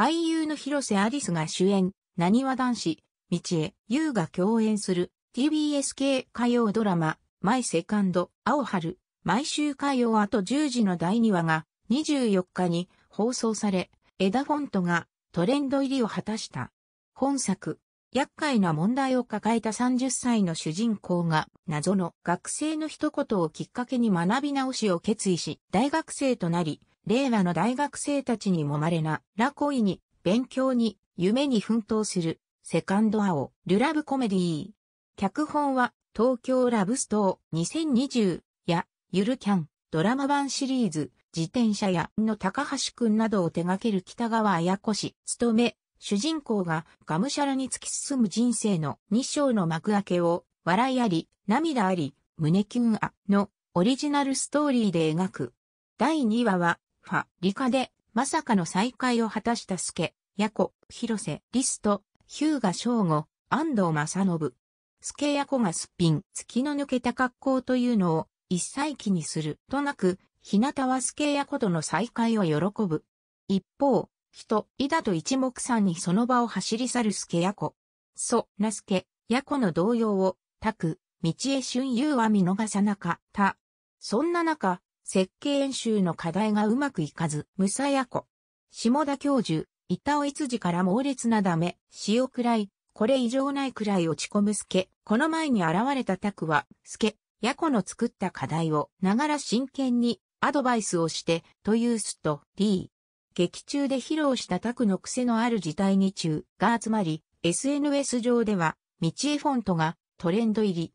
俳優の広瀬アリスが主演、なにわ男子、道江優が共演する TBS 系火曜ドラマ、マイセカンド、青春、毎週火曜と10時の第2話が24日に放送され、枝フォントがトレンド入りを果たした。本作、厄介な問題を抱えた30歳の主人公が謎の学生の一言をきっかけに学び直しを決意し、大学生となり、令和の大学生たちにもまれな、ラコイに、勉強に、夢に奮闘する、セカンドアオ、ルラブコメディー。脚本は、東京ラブストー2020や、ゆるキャン、ドラマ版シリーズ、自転車屋の高橋くんなどを手掛ける北川綾子氏、務め、主人公ががむしゃらに突き進む人生の2章の幕開けを、笑いあり、涙あり、胸キュンあのオリジナルストーリーで描く。第2話はファ、リカで、まさかの再会を果たしたスケ、ヤコ、広瀬、リスト、ヒューガ正吾、安藤正信。スケヤコがすっぴん、月の抜けた格好というのを、一切気にするとなく、日向はスケヤコとの再会を喜ぶ。一方、人、井田と一目散にその場を走り去るスケヤコ。そ、ナスケ、ヤコの動揺を、たく、道へ春遊は見逃さなかった。そんな中、設計演習の課題がうまくいかず、ムサヤコ。下田教授、板尾一時から猛烈なダメ、塩くらい、これ異常ないくらい落ち込む助。この前に現れたタクは、助、ヤコの作った課題を、ながら真剣に、アドバイスをして、というスト、リー。劇中で披露したタクの癖のある事態に中が集まり、SNS 上では、道江フォントがトレンド入り。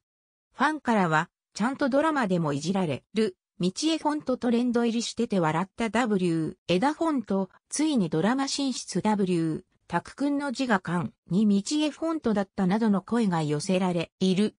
ファンからは、ちゃんとドラマでもいじられる道江フォントトレンド入りしてて笑った W、枝フォント、ついにドラマ進出 W、拓くんの字が勘に道江フォントだったなどの声が寄せられいる。